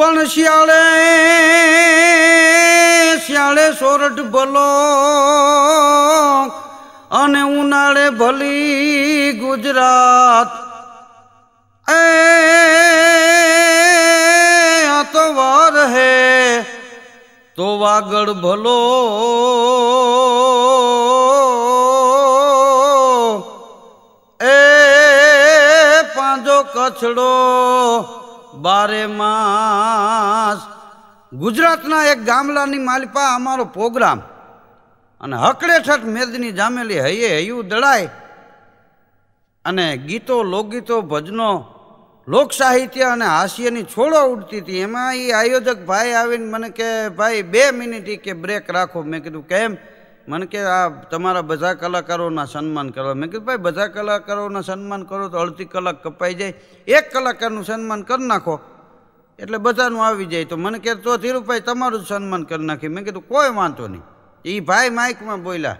પણ શિયાળે શિયાળે સોરઠ ભલો અને ઉનાળે ભલી ગુજરાત એ આ તો વાર હે તો વાગડ ભલો એ પાંજો કછડો બારે માસ ગુજરાતના એક ગામડાની માલિપા અમારો પ્રોગ્રામ અને હકડેઠઠ મેદની જામેલી હૈયે હૈયું દળાય અને ગીતો લોકગીતો ભજનો લોક સાહિત્ય અને હાસ્યની છોડો ઉડતી હતી એમાં એ આયોજક ભાઈ આવીને મને કે ભાઈ બે મિનિટ કે બ્રેક રાખો મેં કીધું કેમ મને કે આ તમારા બધા કલાકારોના સન્માન કરવા મેં કીધું ભાઈ બધા કલાકારોના સન્માન કરો તો અડધી કલાક કપાઈ જાય એક કલાકારનું સન્માન કરી નાખો એટલે બધાનું આવી જાય તો મને કે તો ધીરુભાઈ તમારું જ સન્માન કરી નાખી મેં કીધું કોઈ વાંધો નહીં એ ભાઈ માઇકમાં બોલ્યા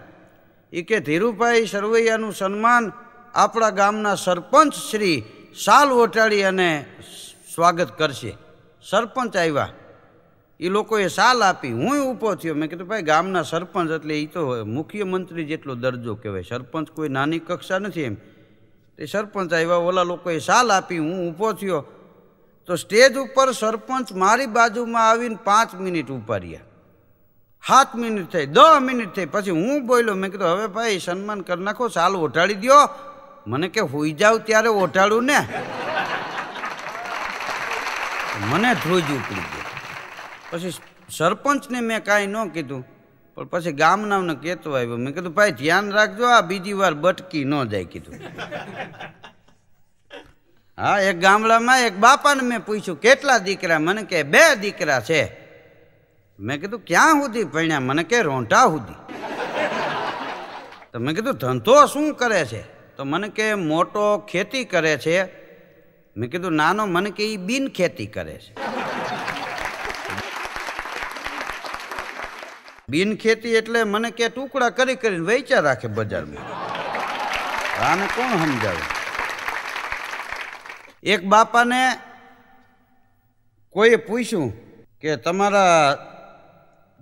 એ કે ધીરુભાઈ સરવૈયાનું સન્માન આપણા ગામના સરપંચ શ્રી સાલ ઓટાળી અને સ્વાગત કરશે સરપંચ આવ્યા એ લોકોએ સાલ આપી હું ઊભો થયો મેં કીધું ભાઈ ગામના સરપંચ એટલે એ તો મુખ્યમંત્રી જેટલો દરજો કહેવાય સરપંચ કોઈ નાની કક્ષા નથી એમ તે સરપંચ આવ્યા ઓલા લોકોએ સાલ આપી હું ઊભો થયો તો સ્ટેજ ઉપર સરપંચ મારી બાજુમાં આવીને પાંચ મિનિટ ઊભા રહ્યા સાત મિનિટ થઈ દસ મિનિટ થઈ પછી હું બોલ્યો મેં કીધું હવે ભાઈ સન્માન કરી નાખો સાલ ઓઢાડી દો મને કે હોઈ જાવ ત્યારે ઓઢાડું ને મને ધ્રુજ ઉપડી ગયો પછી સરપંચને મેં કાંઈ ન કીધું પણ પછી ગામનામને કહેતો આવ્યો મેં કીધું ભાઈ ધ્યાન રાખજો આ બીજી વાર બટકી ન જાય કીધું હા એક ગામડામાં એક બાપાને મેં પૂછ્યું કેટલા દીકરા મને કે બે દીકરા છે મેં કીધું ક્યાં સુધી ભણ્યા મને કે રોંઢા સુધી તો મેં કીધું ધંધો શું કરે છે તો મને કે મોટો ખેતી કરે છે મેં કીધું નાનો મને કે એ બિન ખેતી કરે છે બિન ખેતી એટલે મને કે ટુકડા કરી કરીને વેચ્યા રાખે બજારમાં આને કોણ સમજાવે એક બાપાને કોઈએ પૂછ્યું કે તમારા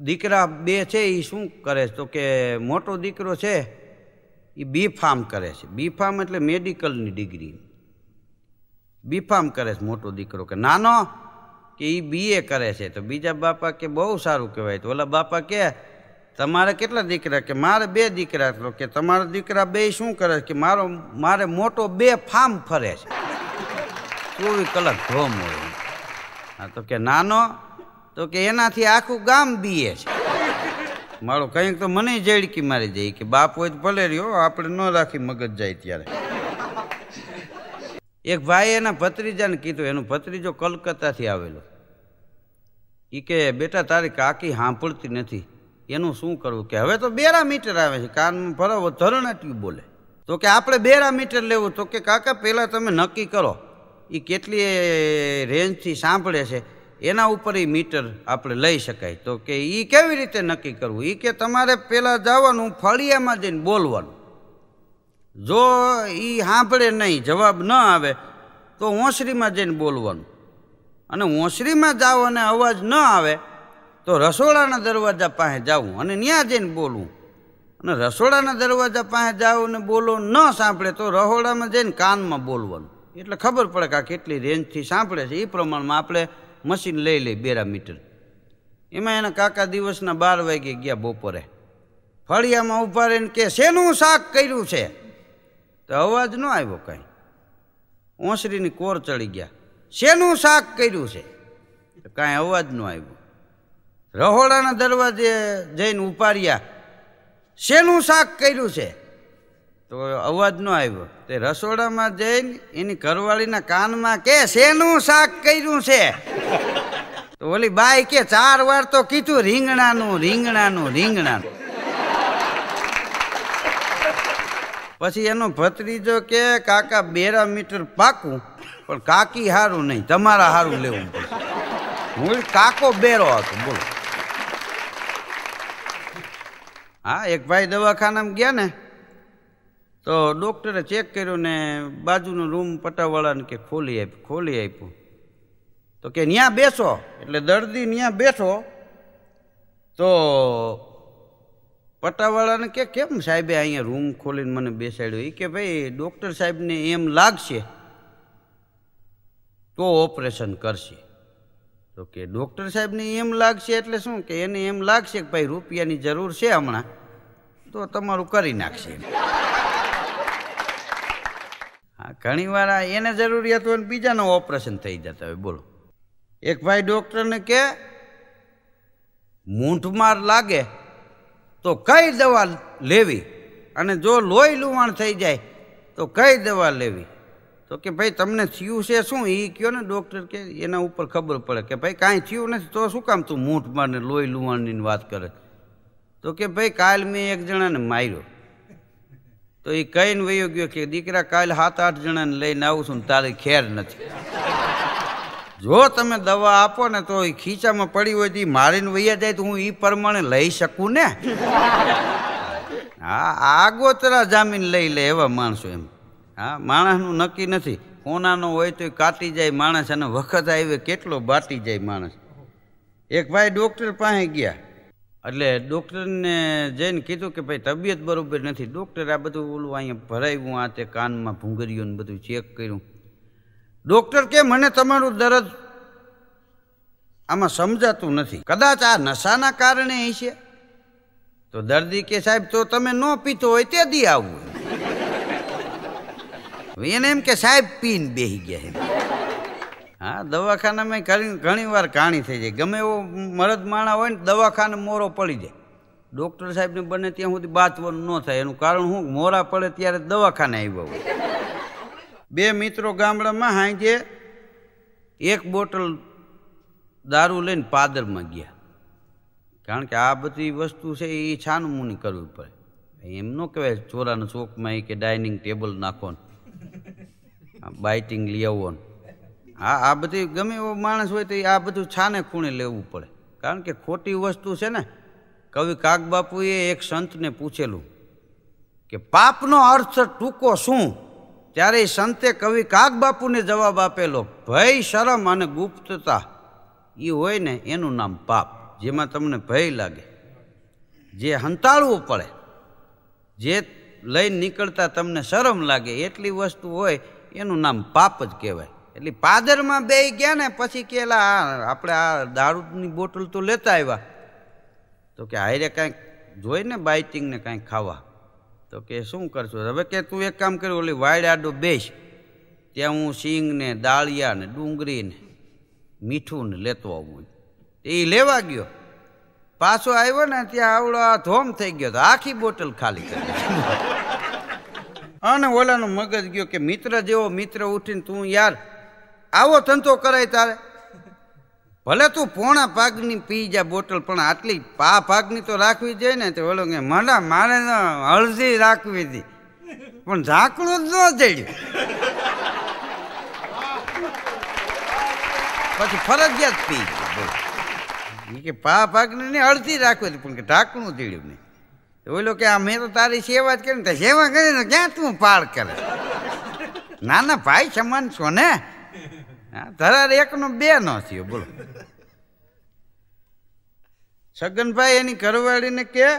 દીકરા બે છે એ શું કરે છે તો કે મોટો દીકરો છે એ બી ફાર્મ કરે છે બી ફાર્મ એટલે મેડિકલની ડિગ્રી બી ફાર્મ કરે છે મોટો દીકરો કે નાનો કે એ બીએ કરે છે તો બીજા બાપા કે બહુ સારું કહેવાય તો ઓલા બાપા કે તમારે કેટલા દીકરા કે મારે બે દીકરા તો કે તમારા દીકરા બે શું કરે કે મારો મારે મોટો બે ફાર્મ ફરે છે ચોવીસ કલાક ધોમ હોય હા તો કે નાનો તો કે એનાથી આખું ગામ બીએ છે મારું કંઈક તો મને જેડકી મારી જાય કે બાપ હોય તો ભલે રહ્યો આપણે ન રાખી મગજ જાય ત્યારે એક ભાઈ એના ભત્રીજાને કીધું એનું ભત્રીજો કલકત્તાથી આવેલો એ કે બેટા તારી કાકી સાંભળતી નથી એનું શું કરવું કે હવે તો બેરા મીટર આવે છે કાનમાં ફરવો ધરણાટ્યું બોલે તો કે આપણે બેરા મીટર લેવું તો કે કાકા પહેલાં તમે નક્કી કરો એ કેટલી રેન્જથી સાંભળે છે એના ઉપર એ મીટર આપણે લઈ શકાય તો કે એ કેવી રીતે નક્કી કરવું એ કે તમારે પહેલાં જવાનું ફળિયામાં જઈને બોલવાનું જો એ સાંભળે નહીં જવાબ ન આવે તો ઓસરીમાં જઈને બોલવાનું અને ઓસરીમાં જાઓ અને અવાજ ન આવે તો રસોડાના દરવાજા પાસે જાવું અને ત્યાં જઈને બોલવું અને રસોડાના દરવાજા પાસે જાઓ ને બોલો ન સાંભળે તો રસોડામાં જઈને કાનમાં બોલવાનું એટલે ખબર પડે કે આ કેટલી રેન્જથી સાંભળે છે એ પ્રમાણમાં આપણે મશીન લઈ લઈ મીટર એમાં એના કાકા દિવસના બાર વાગે ગયા બપોરે ફળિયામાં ઊભા રહીને કે શેનું શાક કર્યું છે તો અવાજ ન આવ્યો કંઈ ઓસરીની કોર ચડી ગયા શેનું શાક કર્યું છે કાંઈ અવાજ ન આવ્યો રહોડાના દરવાજે જઈને ઉપાડ્યા શેનું શાક કર્યું છે તો અવાજ ન આવ્યો તે રસોડામાં જઈને એની ઘરવાળીના કાનમાં કે શેનું શાક કર્યું છે તો ઓલી બાઈ કે ચાર વાર તો કીધું રીંગણાનું રીંગણાનું રીંગણાનું પછી એનો ભત્રીજો કે કાકા બેરા મીટર પાકું પણ કાકી સારું નહીં તમારા સારું લેવું પડે હું કાકો બેરો હતો બોલો હા એક ભાઈ દવાખાનામાં ગયા ને તો ડૉક્ટરે ચેક કર્યું ને બાજુનો રૂમ પટાવાળાને કે ખોલી આપ્યું ખોલી આપ્યું તો કે ત્યાં બેસો એટલે દર્દી ત્યાં બેસો તો પટાવાળાને કે કેમ સાહેબે અહીંયા રૂમ ખોલીને મને બેસાડ્યો એ કે ભાઈ ડૉક્ટર સાહેબને એમ લાગશે તો ઓપરેશન કરશે તો કે ડૉક્ટર સાહેબને એમ લાગશે એટલે શું કે એને એમ લાગશે કે ભાઈ રૂપિયાની જરૂર છે હમણાં તો તમારું કરી નાખશે હા ઘણી વાર એને જરૂરિયાત હોય બીજાનો ઓપરેશન થઈ જતા હોય બોલો એક ભાઈ ડૉક્ટરને કે મૂંઢમાર લાગે તો કઈ દવા લેવી અને જો લોહી લુવાણ થઈ જાય તો કઈ દવા લેવી તો કે ભાઈ તમને થયું છે શું એ કયો ને ડૉક્ટર કે એના ઉપર ખબર પડે કે ભાઈ કાંઈ થયું નથી તો શું કામ તું મૂઠ મારને લોહી લુવાણની વાત કરે તો કે ભાઈ કાલ મેં એક જણાને માર્યો તો એ કહીને વયો ગયો કે દીકરા કાલ સાત આઠ જણાને લઈને આવું છું ને તારે ખેર નથી જો તમે દવા આપો ને તો એ ખીચામાં પડી હોય તો મારીને વૈયા જાય તો હું એ પ્રમાણે લઈ શકું ને હા આગોતરા જામીન લઈ લે એવા માણસો એમ હા માણસનું નક્કી નથી કોનાનો હોય તો એ કાટી જાય માણસ અને વખત આવે કેટલો બાટી જાય માણસ એક ભાઈ ડૉક્ટર પાસે ગયા એટલે ડૉક્ટરને જઈને કીધું કે ભાઈ તબિયત બરાબર નથી ડૉક્ટર આ બધું ઓલું અહીંયા ભરાવ્યું આ તે કાનમાં ભૂંગર્યું ને બધું ચેક કર્યું ડોક્ટર કે મને તમારું દર્દ આમાં સમજાતું નથી કદાચ આ નશાના કારણે છે તો દર્દી કે સાહેબ તો તમે ન પીતો હોય તે દી આવવું એને એમ કે સાહેબ પીને બેહી ગયા એમ હા દવાખાનામાં ઘણી વાર કાણી થઈ જાય ગમે એવો મરદ માણા હોય ને દવાખાને મોરો પડી જાય ડૉક્ટર સાહેબને બને ત્યાં સુધી બાચવાનું ન થાય એનું કારણ શું મોરા પડે ત્યારે દવાખાને આવ્યા હોય બે મિત્રો ગામડામાં હાંજે એક બોટલ દારૂ લઈને પાદરમાં ગયા કારણ કે આ બધી વસ્તુ છે એ છાનમુની કરવી પડે એમ ન કહેવાય ચોરાના ચોકમાં એ કે ડાઇનિંગ ટેબલ નાખો બાઇટિંગ લઈ આવો હા આ બધી ગમે એવો માણસ હોય તો એ આ બધું છાને ખૂણે લેવું પડે કારણ કે ખોટી વસ્તુ છે ને કવિ કાગબાપુએ એક સંતને પૂછેલું કે પાપનો અર્થ ટૂંકો શું ત્યારે સંતે કવિ કાગ બાપુને જવાબ આપેલો ભય શરમ અને ગુપ્તતા એ હોય ને એનું નામ પાપ જેમાં તમને ભય લાગે જે હંતાળવું પડે જે લઈને નીકળતા તમને શરમ લાગે એટલી વસ્તુ હોય એનું નામ પાપ જ કહેવાય એટલે પાદરમાં બે ગયા ને પછી કેલા આપણે આ દારૂની બોટલ તો લેતા આવ્યા તો કે હારે કાંઈક જોઈને બાઇટિંગને કાંઈક ખાવા તો કે શું કરશું હવે કે તું એક કામ કર્યું ઓલી વાડ આડો બેસ ત્યાં હું સિંગને દાળિયાને ડુંગળીને મીઠું ને લેતો આવું એ લેવા ગયો પાછો આવ્યો ને ત્યાં આવડો આ ધોમ થઈ ગયો તો આખી બોટલ ખાલી કરી અને ઓલાનું મગજ ગયો કે મિત્ર જેવો મિત્ર ઉઠીને તું યાર આવો ધંધો કરાય તારે ભલે તું પોણા પાકની પી જા બોટલ પણ આટલી પા પાકની તો રાખવી જોઈએ ને તો ઓલો કે મારા મારે હળસી રાખવી હતી પણ ઝાકડું જ ન ચડ્યું પછી ફરજિયાત પી કે પા પાકની ને અડધી રાખવી હતી પણ કે ઢાંકણું ચડ્યું નહીં ઓલો કે આ મેં તો તારી સેવા જ કરી ને સેવા કરીને ક્યાં તું પાર કરે ના ના ભાઈ સમાન છો ને ધરાર એકનો બે ન થયો બોલો છગનભાઈ એની ઘરવાળીને કે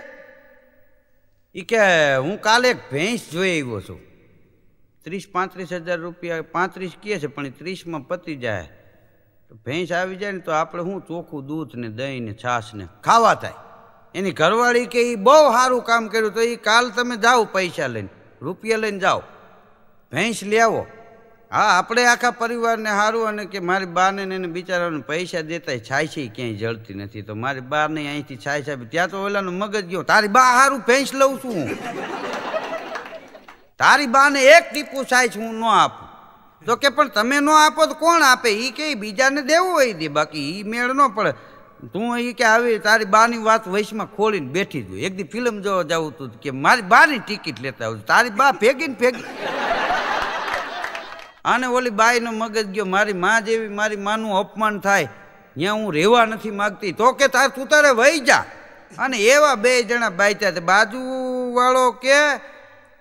એ કે હું કાલે એક ભેંસ જોઈ આવ્યો છું ત્રીસ પાંત્રીસ હજાર રૂપિયા પાંત્રીસ કહે છે પણ એ ત્રીસમાં પતી જાય તો ભેંસ આવી જાય ને તો આપણે શું ચોખ્ખું દૂધ ને દહીં ને છાશ ને ખાવા થાય એની ઘરવાળી કે એ બહુ સારું કામ કર્યું તો એ કાલ તમે જાઓ પૈસા લઈને રૂપિયા લઈને જાઓ ભેંસ લેવો હા આપણે આખા પરિવારને સારું અને કે મારી બાને ને એને બિચારાને પૈસા દેતા છાય છે ક્યાંય જળતી નથી તો મારી બા ને અહીંથી છાય છે ત્યાં તો ઓલાનું મગજ ગયો તારી બા સારું ભેંસ લઉં છું તારી બા ને એક ટીપું છાય છે હું ન આપું તો કે પણ તમે ન આપો તો કોણ આપે એ કે બીજાને દેવું હોય દે બાકી એ મેળ ન પડે તું એ કે આવી તારી બાની વાત વયસમાં ખોલીને બેઠી જ એક દી ફિલ્મ જોવા જવું તું કે મારી બાની ટિકિટ લેતા આવું તારી બા ફેંકીને ફેંકી આને ઓલી બાઈનો મગજ ગયો મારી મા જેવી મારી માનું અપમાન થાય ત્યાં હું રહેવા નથી માગતી તો કે તાર તું તારે વહી જા અને એવા બે જણા બાઈતા બાજુવાળો કે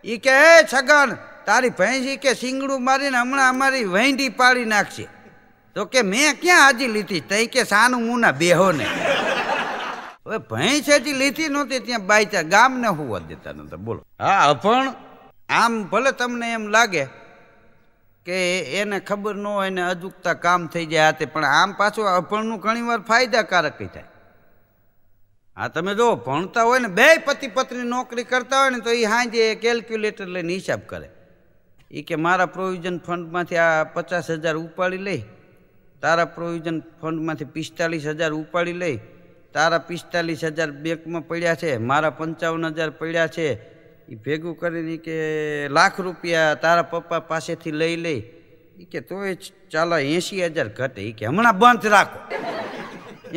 એ કે હે છગન તારી ભેંસી કે સિંગડું મારીને હમણાં અમારી વહેંડી પાડી નાખશે તો કે મેં ક્યાં હાજી લીધી તઈ કે સાનું મુના બેહો ને હવે ભેંસ હજી લીધી નહોતી ત્યાં બાઈતા ગામને હોવા દેતા નહોતા બોલો હા પણ આમ ભલે તમને એમ લાગે કે એને ખબર ન હોય ને અજુકતા કામ થઈ જાય તે પણ આમ પાછું અભણનું ઘણીવાર ફાયદાકારક થાય હા તમે જો ભણતા હોય ને બે પતિ પત્ની નોકરી કરતા હોય ને તો એ હાંજે કેલ્ક્યુલેટર લઈને હિસાબ કરે એ કે મારા પ્રોવિઝન ફંડમાંથી આ પચાસ હજાર ઉપાડી લઈ તારા પ્રોવિઝન ફંડમાંથી પિસ્તાલીસ હજાર ઉપાડી લઈ તારા પિસ્તાલીસ હજાર બેંકમાં પડ્યા છે મારા પંચાવન હજાર પડ્યા છે એ ભેગું કરીને કે લાખ રૂપિયા તારા પપ્પા પાસેથી લઈ લે એ કે તોય ચાલો એંશી હજાર ઘટે એ કે હમણાં બંધ રાખો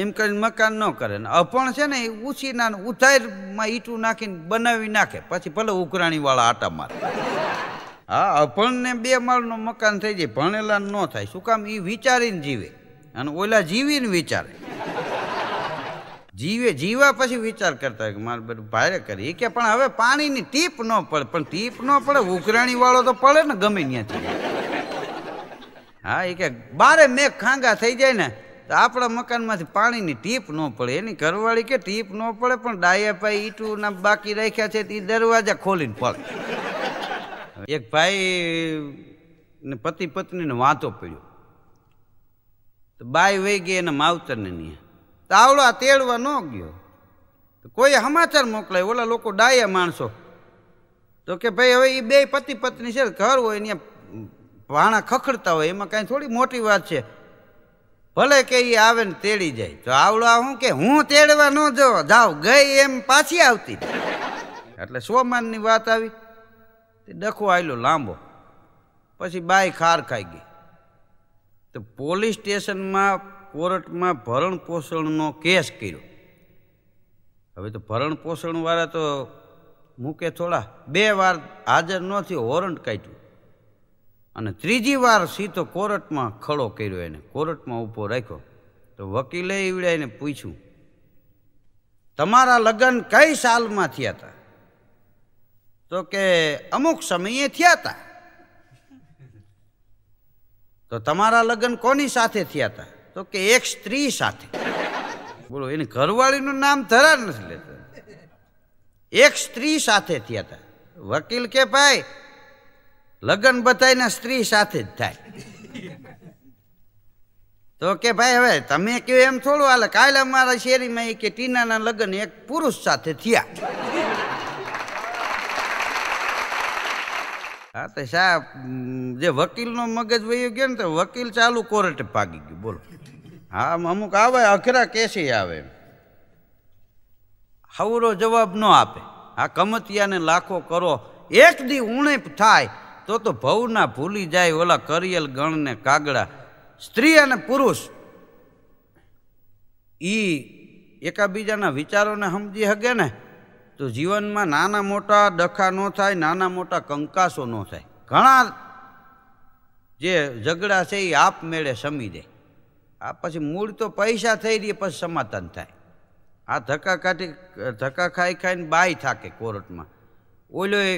એમ કરીને મકાન ન કરે ને અપણ છે ને એ ઉછીના ઉધારમાં ઈટું નાખીને બનાવી નાખે પછી ભલે ઉઘરાણીવાળા આટા મારે હા અભણને બે માળનું મકાન થઈ જાય ભણેલા ન થાય શું કામ એ વિચારીને જીવે અને ઓલા જીવીને વિચારે જીવે જીવા પછી વિચાર કરતા કે મારે બધું ભારે કરી કે પણ હવે પાણીની ટીપ ન પડે પણ ટીપ ન પડે ઉકરાણી વાળો તો પડે ને ગમે ત્યાંથી હા એ કે બારે મેઘ ખાંગા થઈ જાય ને તો આપણા મકાનમાંથી પાણીની ટીપ ન પડે એની ઘરવાળી કે ટીપ ન પડે પણ ડાયાભાઈ ઈટું ના બાકી રાખ્યા છે એ દરવાજા ખોલીને પડે એક ભાઈ ને પતિ પત્નીને વાંધો પડ્યો તો બાય વહી ગઈ એના માવતરને નહીં તો આવડો આ તેડવા ન ગયો કોઈ સમાચાર મોકલાય ઓલા લોકો ડાયા માણસો તો કે ભાઈ હવે એ બે પતિ પત્ની છે ઘર હોય ને વાણા ખખડતા હોય એમાં કાંઈ થોડી મોટી વાત છે ભલે કે એ આવે ને તેડી જાય તો આવડો આ હું કે હું તેડવા ન જાઉં જાવ ગઈ એમ પાછી આવતી એટલે સોમાનની વાત આવી તે ડખો આવેલો લાંબો પછી બાઈ ખાર ખાઈ ગઈ તો પોલીસ સ્ટેશનમાં કોર્ટમાં ભરણ પોષણનો કેસ કર્યો હવે તો ભરણ પોષણવાળા તો મૂકે થોડા બે વાર હાજર ન થયો વોરંટ કાઢ્યું અને ત્રીજી વાર સીધો કોર્ટમાં ખડો કર્યો એને કોર્ટમાં ઊભો રાખ્યો તો વકીલે ઈવડાઈને પૂછ્યું તમારા લગ્ન કઈ સાલમાં થયા હતા તો કે અમુક સમયે થયા હતા તો તમારા લગ્ન કોની સાથે થયા હતા તો કે એક સ્ત્રી સાથે બોલો એની ઘરવાળીનું નામ ધરા નથી લેતા એક સ્ત્રી સાથે થયા હતા વકીલ કે ભાઈ લગ્ન બધાયના સ્ત્રી સાથે જ થાય તો કે ભાઈ હવે તમે કહ્યું એમ થોડું હાલે કાલે અમારા શેરીમાં એ કે ટીનાના લગ્ન એક પુરુષ સાથે થયા હા તો સાહેબ જે વકીલનો મગજ વહી ગયો ને તો વકીલ ચાલુ કોર્ટે ભાગી ગયું બોલો હા અમુક આવે અઘરા કેસી આવે હવરો જવાબ ન આપે આ કમતિયાને લાખો કરો એક દી ઉણે થાય તો તો ભવના ભૂલી જાય ઓલા કરિયલ ગણને કાગડા સ્ત્રી અને પુરુષ એ એકાબીજાના વિચારોને સમજી શકે ને તો જીવનમાં નાના મોટા ડખા ન થાય નાના મોટા કંકાસો ન થાય ઘણા જે ઝઘડા છે એ આપમેળે સમી જાય આ પછી મૂળ તો પૈસા થઈ રહી પછી સમાધાન થાય આ ધક્કા કાઢી ધક્કા ખાઈ ખાઈને બાય થાકે કોર્ટમાં ઓલો એ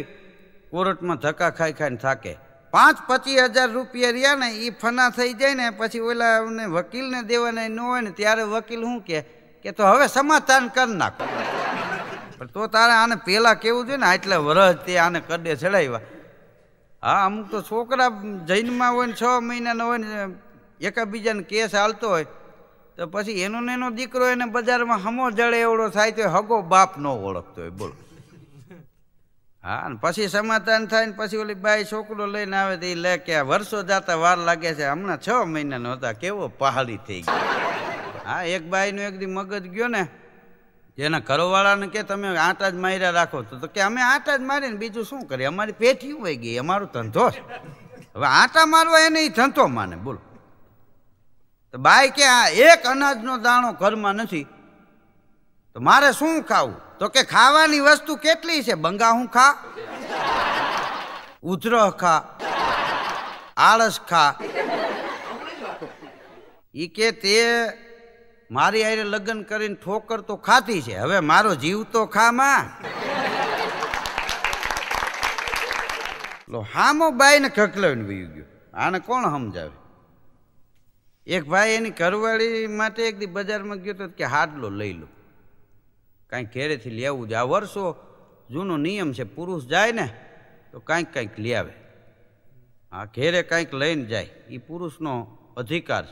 કોર્ટમાં ધક્કા ખાઈ ખાઈને થાકે પાંચ પચીસ હજાર રૂપિયા રહ્યા ને એ ફના થઈ જાય ને પછી ઓલા વકીલને દેવાના ન હોય ને ત્યારે વકીલ શું કહે કે તો હવે સમાધાન કરી નાખો પણ તો તારે આને પહેલાં કેવું જોઈએ ને આટલા વરસ તે આને કરડે ચડાવ્યા હા અમુક તો છોકરા જૈનમાં હોય ને છ મહિનાના હોય ને એકાબીજાને કેસ હાલતો હોય તો પછી એનો ને એનો દીકરો એને બજારમાં હમો જળે એવડો થાય તો હગો બાપ ન ઓળખતો હોય બોલો હા ને પછી સમાધાન થાય ને પછી ઓલી બાઈ છોકરો લઈને આવે તો એ લે કે વર્ષો જતા વાર લાગે છે હમણાં છ મહિનાનો હતા કેવો પહાડી થઈ ગયો હા એક બાઈનો એક દી મગજ ગયો ને એના ઘરવાળાને કે તમે આટા જ માર્યા રાખો તો કે અમે આટા જ મારીને બીજું શું કરીએ અમારી પેઠી હોય ગઈ અમારો ધંધો હવે આટા મારવા એને ધંધો માને બોલો તો બાઈ કે આ એક અનાજનો દાણો ઘરમાં નથી તો મારે શું ખાવું તો કે ખાવાની વસ્તુ કેટલી છે બંગા હું ખા ઉધરહ ખા આળસ ખા એ કે તે મારી આરે લગ્ન કરીને ઠોકર તો ખાતી છે હવે મારો જીવ તો ખામાં હામો બાઈને ખકલાવીને વી ગયો આને કોણ સમજાવે એક ભાઈ એની ઘરવાળી માટે એક દી બજારમાં ગયો તો કે હાડલો લઈ લો કાંઈક ઘેરેથી લેવું જ આ વર્ષો જૂનો નિયમ છે પુરુષ જાય ને તો કાંઈક કાંઈક લઈ આવે આ ઘેરે કાંઈક લઈને જાય એ પુરુષનો અધિકાર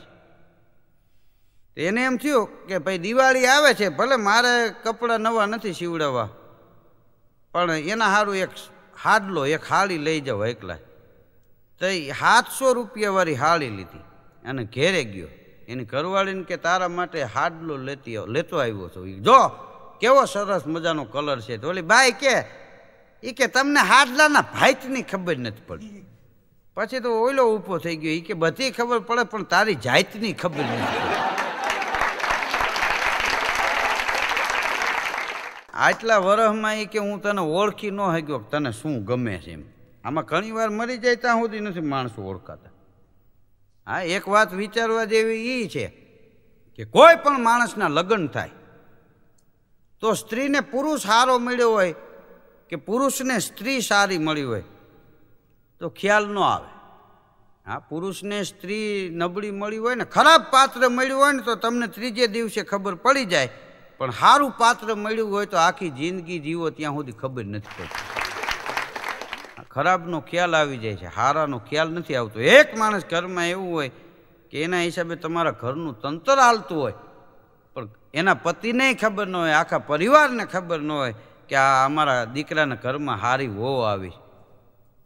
છે એને એમ થયું કે ભાઈ દિવાળી આવે છે ભલે મારે કપડાં નવા નથી સીવડાવવા પણ એના સારું એક હાડલો એક હાળી લઈ જાવ એકલા તો એ સાતસો રૂપિયાવાળી હાળી લીધી એને ઘેરે ગયો એની ઘરવાળીને કે તારા માટે હાડલો લેતી લેતો આવ્યો છો જો કેવો સરસ મજાનો કલર છે તો ઓલી બાઈ કે એ કે તમને હાડલાના ભાઈતની ખબર નથી પડી પછી તો ઓઈલો ઊભો થઈ ગયો એ કે બધી ખબર પડે પણ તારી જાતની ખબર નથી આટલા વરહમાં એ કે હું તને ઓળખી ન ગયો તને શું ગમે છે એમ આમાં ઘણી વાર મરી જાય ત્યાં સુધી નથી માણસો ઓળખાતા હા એક વાત વિચારવા જેવી એ છે કે કોઈ પણ માણસના લગ્ન થાય તો સ્ત્રીને પુરુષ સારો મળ્યો હોય કે પુરુષને સ્ત્રી સારી મળી હોય તો ખ્યાલ ન આવે હા પુરુષને સ્ત્રી નબળી મળી હોય ને ખરાબ પાત્ર મળ્યું હોય ને તો તમને ત્રીજે દિવસે ખબર પડી જાય પણ સારું પાત્ર મળ્યું હોય તો આખી જિંદગી જીવો ત્યાં સુધી ખબર નથી પડતી ખરાબનો ખ્યાલ આવી જાય છે હારાનો ખ્યાલ નથી આવતો એક માણસ ઘરમાં એવું હોય કે એના હિસાબે તમારા ઘરનું તંત્ર હાલતું હોય પણ એના પતિને ખબર ન હોય આખા પરિવારને ખબર ન હોય કે આ અમારા દીકરાના ઘરમાં હારી વહુ આવી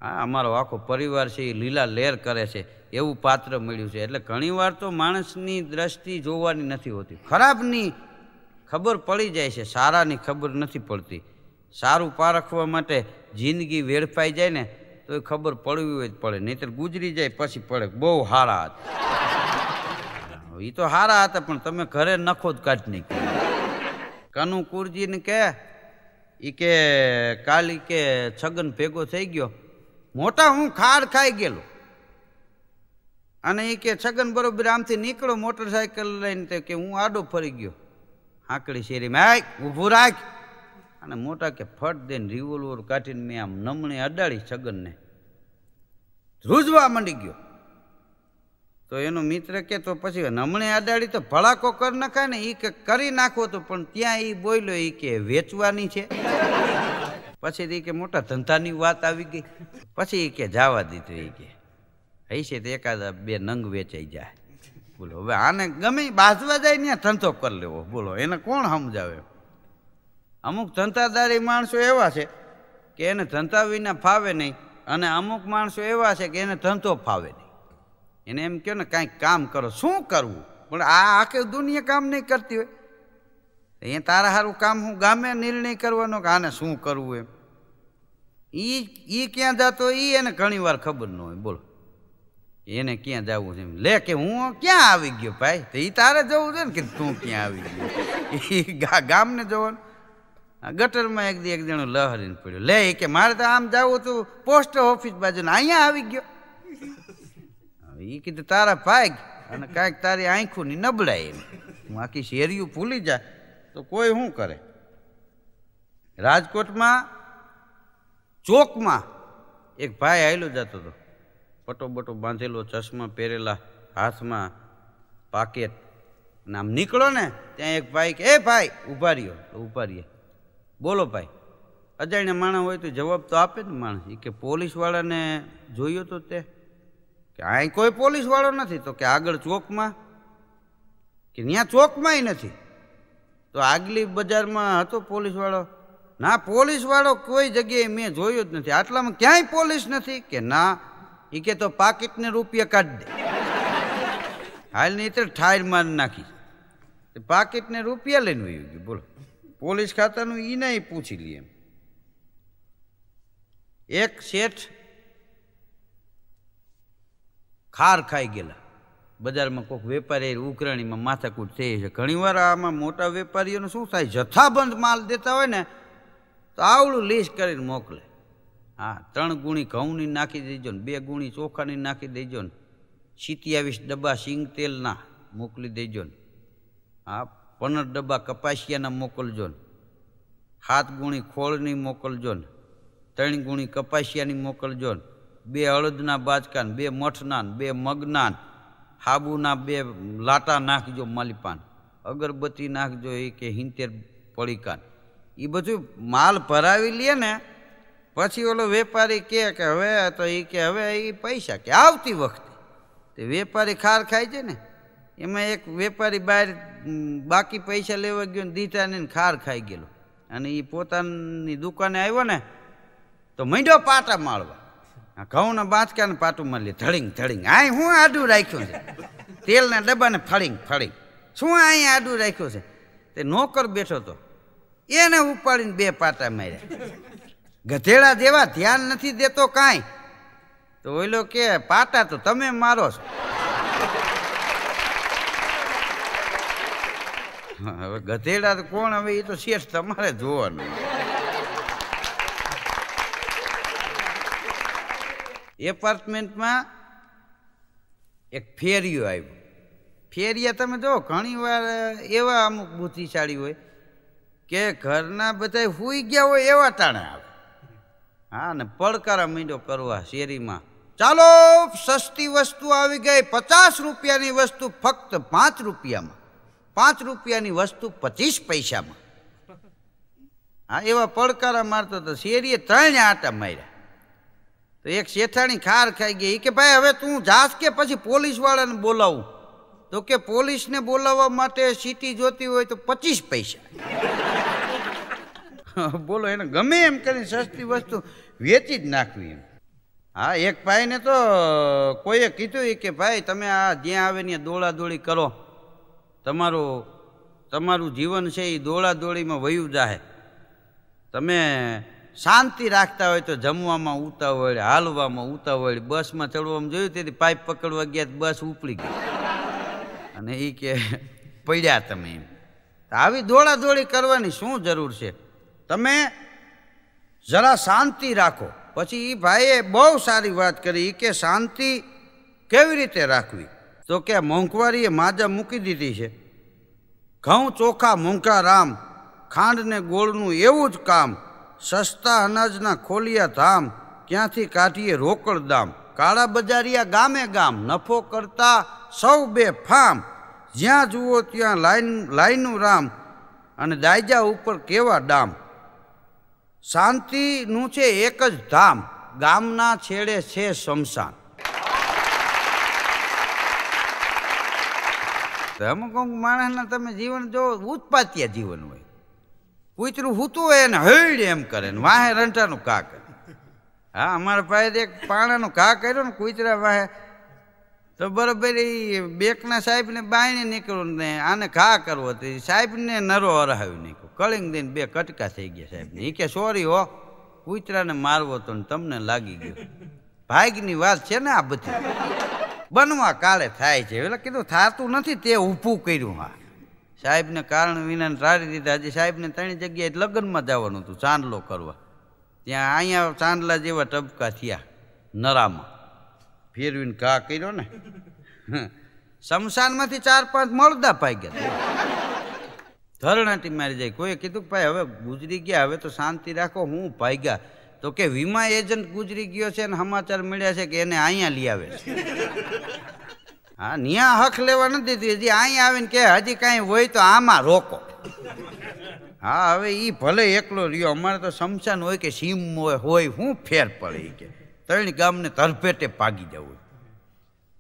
હા અમારો આખો પરિવાર છે એ લીલા લેર કરે છે એવું પાત્ર મળ્યું છે એટલે ઘણીવાર તો માણસની દ્રષ્ટિ જોવાની નથી હોતી ખરાબની ખબર પડી જાય છે સારાની ખબર નથી પડતી સારું પારખવા માટે જિંદગી વેડફાઈ જાય ને તો એ ખબર પડવી હોય જ પડે નહીતર ગુજરી જાય પછી પડે બહુ હારા હતા એ તો હારા હતા પણ તમે ઘરે નખો જ કાઢ નાખી કનુ કુરજીને કે એ કે કાલ કે છગન ભેગો થઈ ગયો મોટા હું ખાડ ખાઈ ગયેલો અને એ કે છગન બરોબર આમથી નીકળો મોટરસાયકલ લઈને કે હું આડો ફરી ગયો હાંકડી શેરીમાં આય ઊભું રાખ અને મોટા કે ફટ દઈને રિવોલ્વર કાઢીને મેં આમ નમણે અડાડી છગનને રૂજવા માંડી ગયો તો એનો મિત્ર કે તો પછી નમણે અડાડી તો ભડાકો કરી નાખાય ને એ કે કરી નાખો તો પણ ત્યાં એ બોલ્યો એ કે વેચવાની છે પછી એ કે મોટા ધંધાની વાત આવી ગઈ પછી એ કે જવા દીધું એ કે હઈ છે તો એકાદા બે નંગ વેચાઈ જાય બોલો હવે આને ગમે બાજવા જાય ને ધંધો કરી લેવો બોલો એને કોણ સમજાવે અમુક ધંધાદારી માણસો એવા છે કે એને ધંધા વિના ફાવે નહીં અને અમુક માણસો એવા છે કે એને ધંધો ફાવે નહીં એને એમ કહો ને કાંઈક કામ કરો શું કરવું પણ આ આખી દુનિયા કામ નહીં કરતી હોય અહીંયા તારા સારું કામ હું ગામે નિર્ણય કરવાનો કે આને શું કરવું એમ એ એ ક્યાં જતો એ એને ઘણીવાર ખબર ન હોય બોલો એને ક્યાં જવું છે લે કે હું ક્યાં આવી ગયો ભાઈ તો એ તારે જવું છે ને કે તું ક્યાં આવી ગયો એ ગામને જવાનું ગટરમાં એક દી એક જણો લહરીને પડ્યું લે કે મારે તો આમ જવું તું પોસ્ટ ઓફિસ બાજુ અહીંયા આવી ગયો એ કીધું તારા ભાગ અને કાંઈક તારી આંખું ની નબળાય એમ હું આખી શેરીયું ભૂલી જાય તો કોઈ શું કરે રાજકોટમાં ચોકમાં એક ભાઈ આવેલો જતો હતો પટો બટો બાંધેલો ચશ્મા પહેરેલા હાથમાં પાકેટ નામ આમ નીકળો ને ત્યાં એક ભાઈ કે એ ભાઈ ઉભા રહ્યો તો ઉભા રહ્યા બોલો ભાઈ અજાણ્યા માણસ હોય તો જવાબ તો આપે ને માણસ એ કે પોલીસવાળાને જોયો તો તે કે અહીં કોઈ પોલીસવાળો નથી તો કે આગળ ચોકમાં કે ત્યાં ચોકમાંય નથી તો આગલી બજારમાં હતો પોલીસવાળો ના પોલીસવાળો કોઈ જગ્યાએ મેં જોયો જ નથી આટલામાં ક્યાંય પોલીસ નથી કે ના એ કે તો પાકીટને રૂપિયા કાઢ દે હાલ નહીં તો ઠાયર મારી નાખી પાકીટને રૂપિયા લઈને વયું ગયું બોલો પોલીસ ખાતાનું એ નહીં પૂછી લઈએ એક શેઠ ખાર ખાઈ ગયેલા બજારમાં કોઈક વેપારી ઉકરણીમાં માથાકૂટ થઈ છે ઘણીવાર આમાં મોટા વેપારીઓનું શું થાય જથ્થાબંધ માલ દેતા હોય ને તો આવડું લીસ કરીને મોકલે હા ત્રણ ગુણી ઘઉંની નાખી દેજો ને બે ગુણી ચોખાની નાખી દેજો ને સિત્યાવીસ ડબ્બા સિંગ તેલના મોકલી દેજો ને હા પંદર ડબ્બા કપાસિયાના મોકલજો ને હાથ ગુણી ખોળની મોકલજો ને ત્રણ ગુણી કપાસિયાની મોકલજો ને બે હળદના બાચકાન બે મઠના બે મગના હાબુના બે લાટા નાખજો માલિપાન અગરબત્તી નાખજો એ કે હિંતેર પડીકાન એ બધું માલ ભરાવી લે ને પછી ઓલો વેપારી કહે કે હવે તો એ કે હવે એ પૈસા કે આવતી વખતે તે વેપારી ખાર ખાય છે ને એમાં એક વેપારી બહાર બાકી પૈસા લેવા ગયો ને દીટાને ખાર ખાઈ ગયેલો અને એ પોતાની દુકાને આવ્યો ને તો મંડ્યો પાટા માળવા ઘઉંના બાંચકાને પાટું મળી ધડીંગ ધડીંગ આ હું આડું રાખ્યું છે તેલના ડબ્બાને ફળીંગ ફળીંગ શું અહીં આડું રાખ્યું છે તે નોકર બેઠો તો એને ઉપાડીને બે પાટા માર્યા ગધેડા જેવા ધ્યાન નથી દેતો કાંઈ તો ઓલો કે પાટા તો તમે મારો છો હવે ગધેડા કોણ હવે એ તો શેઠ તમારે જોવાનું એપાર્ટમેન્ટમાં એક ફેરિયો આવ્યો ફેરિયા તમે જો ઘણીવાર એવા અમુક બુદ્ધિશાળી હોય કે ઘરના બધા હુઈ ગયા હોય એવા તાણે આવે હા ને પડકારા મીંડો કરવા શેરીમાં ચાલો સસ્તી વસ્તુ આવી ગઈ પચાસ રૂપિયાની વસ્તુ ફક્ત પાંચ રૂપિયામાં પાંચ રૂપિયાની વસ્તુ પચીસ પૈસામાં હા એવા પડકારા મારતો હતો શેરીએ ત્રણ આટા માર્યા તો એક શેઠાણી ખાર ખાઈ ગઈ કે ભાઈ હવે તું જાસ કે પછી પોલીસવાળાને બોલાવું તો કે પોલીસને બોલાવવા માટે સીટી જોતી હોય તો પચીસ પૈસા બોલો એને ગમે એમ કરીને સસ્તી વસ્તુ વેચી જ નાખવી એમ હા એક ભાઈને તો કોઈએ કીધું કે ભાઈ તમે આ જ્યાં આવે ને દોડા દોડી કરો તમારો તમારું જીવન છે એ દોડાદોડીમાં વયું જાહે તમે શાંતિ રાખતા હોય તો જમવામાં ઉતાવળ હાલવામાં ઉતાવળ બસમાં ચડવામાં જોયું તેથી પાઇપ પકડવા ગયા બસ ઉપડી ગઈ અને એ કે પડ્યા તમે એમ આવી દોડાદોડી કરવાની શું જરૂર છે તમે જરા શાંતિ રાખો પછી એ ભાઈએ બહુ સારી વાત કરી કે શાંતિ કેવી રીતે રાખવી તો કે મોંઘવારીએ માજા મૂકી દીધી છે ઘઉં ચોખા મોંઘા રામ ખાંડને ગોળનું એવું જ કામ સસ્તા અનાજના ખોલિયા ધામ ક્યાંથી કાઢીએ રોકડ દામ કાળા બજારિયા ગામે ગામ નફો કરતા સૌ બે ફામ જ્યાં જુઓ ત્યાં લાઈન લાઈનું રામ અને દાયજા ઉપર કેવા ડામ શાંતિનું છે એક જ ધામ ગામના છેડે છે શમશાન તો અમુક અમુક માણસના તમે જીવન જો ઉત્પાત્યા જીવન હોય કૂતરું હૂતું હોય એને હૈડ એમ કરે ને વાહે રંટાનું કા કરે હા અમારા પાસે એક પાણાનું કા કર્યો ને કૂતરા વાહે તો બરોબર એ બેકના સાહેબને બાયણે નીકળ્યું ને આને ઘા કરવો તો સાહેબને નરો હરાવી નીકળ્યો કળિંગ દઈને બે કટકા થઈ ગયા સાહેબને એ કે સોરી હો કુતરાને મારવો તો ને તમને લાગી ગયો ભાગની વાત છે ને આ બધી બનવા કાળે થાય છે એટલે કીધું થાતું નથી તે ઊભું કર્યું હા સાહેબને કારણ વિના ટાળી દીધા હજી સાહેબને ત્રણ જગ્યાએ લગ્નમાં જવાનું હતું ચાંદલો કરવા ત્યાં અહીંયા ચાંદલા જેવા ટબકા થયા નરામાં ફેરવીને કા કર્યો ને શમશાનમાંથી ચાર પાંચ મળદા પાઈ ગયા ધરણાટી મારી જાય કોઈએ કીધું કે ભાઈ હવે ગુજરી ગયા હવે તો શાંતિ રાખો હું પાઈ ગયા તો કે વીમા એજન્ટ ગુજરી ગયો છે અને સમાચાર મળ્યા છે કે એને અહીંયા લઈ આવે છે હા ન્યા હક લેવા નથી દીધું હજી અહીંયા આવીને કે હજી કાંઈ હોય તો આમાં રોકો હા હવે એ ભલે એકલો રહ્યો અમારે તો શમશાન હોય કે સીમ હોય હું ફેર પડે કે ત્રણ ગામને તરફેટે ભાગી જવું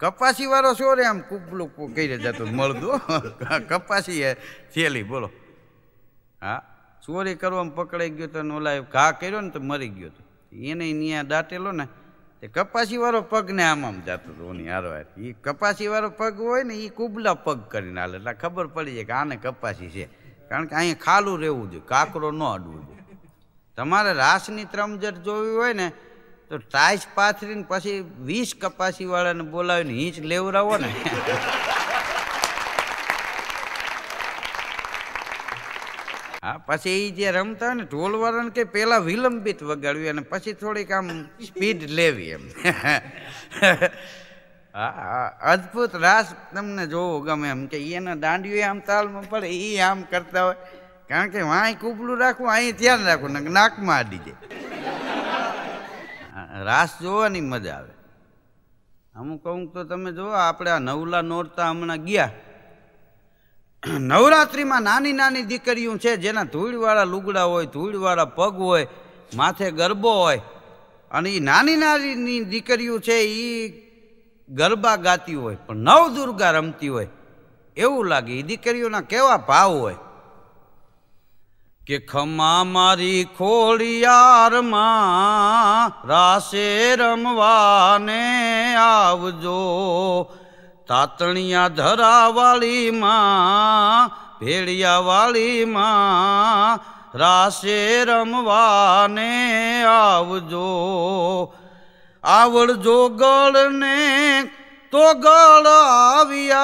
કપાસી વાળો છો રે આમ કુપલું કહીને જતો મળતું કપાસી થેલી બોલો હા ચોરી કરવામાં પકડાઈ ગયો તો ઓલા ઘા કર્યો ને તો મરી ગયો તો એને ત્યાં દાટેલો ને તે કપાસીવાળો પગને આમ આમ જતો હતો ઓની હારો એ કપાસીવાળો પગ હોય ને એ કુબલા પગ કરીને હાલે એટલે ખબર પડી જાય કે આને કપાસી છે કારણ કે અહીંયા ખાલું રહેવું જોઈએ કાકરો ન અડવું જોઈએ તમારે રાસની ત્રમજટ જોવી હોય ને તો ટાઈસ પાથરીને પછી વીસ કપાસીવાળાને બોલાવીને હીંચ લેવડાવો ને હા પછી એ જે રમતા હોય ને ઢોલવાળાને કે પહેલાં વિલંબિત વગાડવી અને પછી થોડીક આમ સ્પીડ લેવી એમ અદભુત રાસ તમને જોવો ગમે એમ કે એના દાંડિયો આમ તાલમાં પડે એ આમ કરતા હોય કારણ કે વાંય કૂપલું રાખવું અહીં ધ્યાન રાખવું ને નાકમાં આડી જાય રાસ જોવાની મજા આવે અમુક કહું તો તમે જોવો આપણે આ નવલા નોરતા હમણાં ગયા નવરાત્રિમાં નાની નાની દીકરીઓ છે જેના ધૂળવાળા લુગડા હોય ધૂળવાળા પગ હોય માથે ગરબો હોય અને એ નાની નાની દીકરીઓ છે એ ગરબા ગાતી હોય પણ નવ દુર્ગા રમતી હોય એવું લાગે એ દીકરીઓના કેવા ભાવ હોય કે ખમા મારી ખોડિયારમાં રાસે રમવાને આવજો તાતણિયા ધરાવાળી માં ભેળિયાવાળી માં રાસે રમવાને આવજો આવડજો ગળને તો ગળ આવ્યા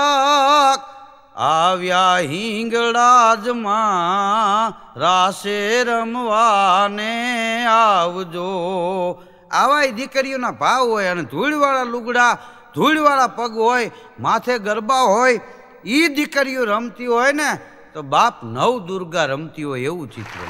આવ્યા હિંગળાજમાં રાસે રમવાને આવજો આવાય દીકરીઓના ભાવ હોય અને ધૂળવાળા લુગડા ધૂળવાળા પગ હોય માથે ગરબા હોય એ દીકરીઓ રમતી હોય ને તો બાપ નવ દુર્ગા રમતી હોય એવું ચિત્ર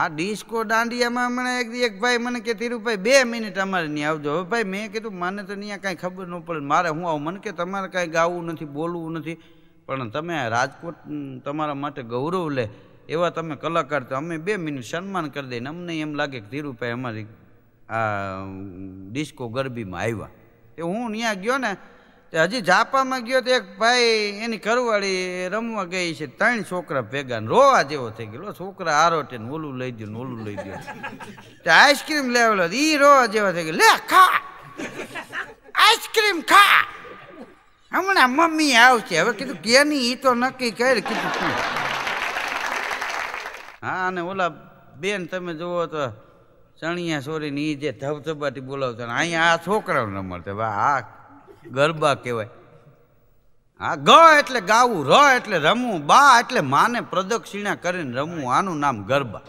આ ડિસ્કો દાંડિયામાં હમણાં એક એક ભાઈ મને કે ધીરુભાઈ બે મિનિટ અમારે નહીં આવજો હવે ભાઈ મેં કીધું મને તો ત્યાં કાંઈ ખબર ન પડે મારે હું આવું મને કે તમારે કાંઈ ગાવું નથી બોલવું નથી પણ તમે રાજકોટ તમારા માટે ગૌરવ લે એવા તમે કલાકાર તો અમે બે મિનિટ સન્માન કરી દઈને અમને એમ લાગે કે ધીરુભાઈ અમારી ડિસ્કો ગરબીમાં આવ્યા તે હું ત્યાં ગયો ને તે હજી જાપામાં ગયો તો એક ભાઈ એની ઘરવાળી રમવા ગઈ છે ત્રણ છોકરા ભેગા રોવા જેવો થઈ ગયો છોકરા આરોટે ને ઓલું લઈ દઉં ઓલું લઈ દઉં તે આઈસ્ક્રીમ લેવલો એ રોવા જેવા થઈ ગયો લે ખા આઈસ્ક્રીમ ખા હમણાં મમ્મી આવશે હવે કીધું કે નહીં એ તો નક્કી કરે કીધું હા અને ઓલા બેન તમે જુઓ તો ચણિયા સોરીને એ જે ધબધબાથી બોલાવતા અહીંયા આ છોકરાઓ ન મળતા બા આ ગરબા કહેવાય હા ગ એટલે ગાવું ર એટલે રમવું બા એટલે માને પ્રદક્ષિણા કરીને રમવું આનું નામ ગરબા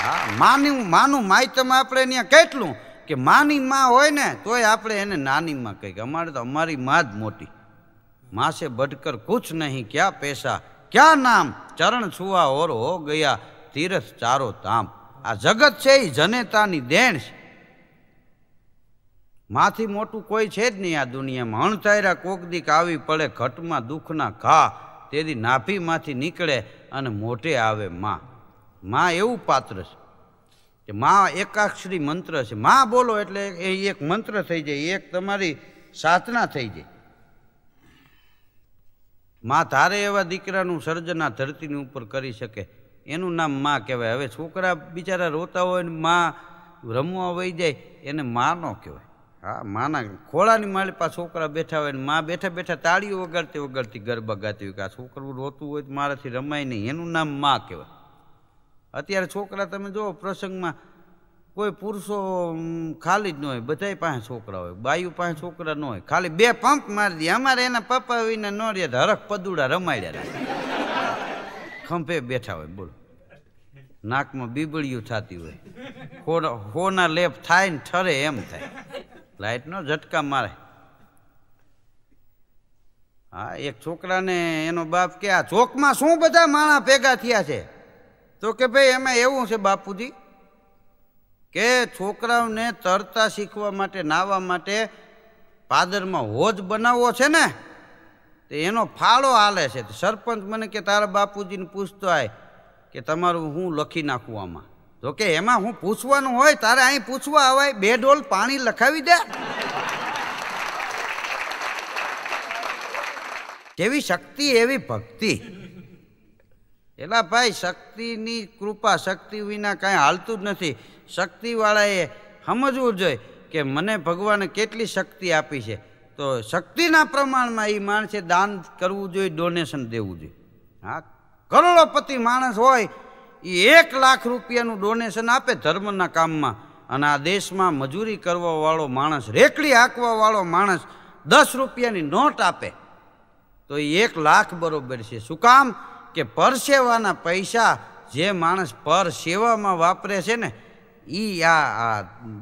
હા માનું માનું માહિતમાં આપણે ત્યાં કેટલું કે માની માં હોય ને તોય આપણે એને નાની માં કહીએ અમારે તો અમારી માં જ મોટી માસે ભટકર કુછ નહીં ક્યાં પૈસા ક્યાં નામ ચરણ છુવા ઓર હો ગયા તીરથ ચારો તામ આ જગત છે એ જનેતાની દેણ છે માથી મોટું કોઈ છે જ નહીં આ દુનિયામાં અણચાયરા કોક દીક આવી પડે ઘટમાં દુઃખના ઘા તેથી નાભીમાંથી નીકળે અને મોટે આવે માં માં એવું પાત્ર છે કે માં એકાક્ષરી મંત્ર છે માં બોલો એટલે એ એક મંત્ર થઈ જાય એક તમારી સાધના થઈ જાય માં તારે એવા દીકરાનું સર્જના ધરતીની ઉપર કરી શકે એનું નામ માં કહેવાય હવે છોકરા બિચારા રોતા હોય ને માં રમવા વહી જાય એને માનો કહેવાય હા માના ખોળાની માળી પાસે છોકરા બેઠા હોય ને માં બેઠા બેઠા તાળીઓ વગાડતી વગાડતી ગરબા ગાતી હોય કે આ છોકરું રોતું હોય તો મારાથી રમાય નહીં એનું નામ માં કહેવાય અત્યારે છોકરા તમે જુઓ પ્રસંગમાં કોઈ પુરુષો ખાલી જ ન હોય બધા પાસે છોકરા હોય બાયુ પાસે છોકરા ન હોય ખાલી બે પંપ મારી દે અમારે એના પપ્પા વિના ન રહ્યા હરખ પદુડા રમાડ્યા ખંભે બેઠા હોય બોલો નાકમાં બીબળિયું થતી હોય હોના લેપ થાય ને ઠરે એમ થાય લાઇટનો ઝટકા મારે હા એક છોકરાને એનો બાપ કે આ ચોકમાં શું બધા માણા ભેગા થયા છે તો કે ભાઈ એમાં એવું છે બાપુજી કે છોકરાઓને તરતા શીખવા માટે નાવા માટે પાદરમાં હોજ બનાવવો છે ને તો એનો ફાળો હાલે છે સરપંચ મને કે તારા બાપુજીને પૂછતો આય કે તમારું હું લખી નાખું આમાં તો કે એમાં હું પૂછવાનું હોય તારે અહીં પૂછવા અવાય બે ડોલ પાણી લખાવી દે જેવી શક્તિ એવી ભક્તિ એલા ભાઈ શક્તિની કૃપા શક્તિ વિના કાંઈ હાલતું જ નથી શક્તિવાળાએ સમજવું જોઈએ કે મને ભગવાને કેટલી શક્તિ આપી છે તો શક્તિના પ્રમાણમાં એ માણસે દાન કરવું જોઈએ ડોનેશન દેવું જોઈએ હા કરોડોપતિ માણસ હોય એ એક લાખ રૂપિયાનું ડોનેશન આપે ધર્મના કામમાં અને આ દેશમાં મજૂરી કરવાવાળો માણસ રેકડી હાંકવાવાળો માણસ દસ રૂપિયાની નોટ આપે તો એ એક લાખ બરોબર છે શું કામ કે પરસેવાના પૈસા જે માણસ પર સેવામાં વાપરે છે ને એ આ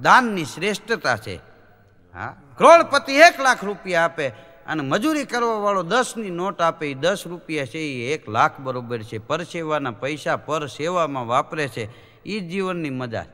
દાનની શ્રેષ્ઠતા છે હા કરોડપતિ એક લાખ રૂપિયા આપે અને મજૂરી કરવાવાળો દસની નોટ આપે એ દસ રૂપિયા છે એ એક લાખ બરાબર છે પરસેવાના પૈસા પર સેવામાં વાપરે છે એ જીવનની મજા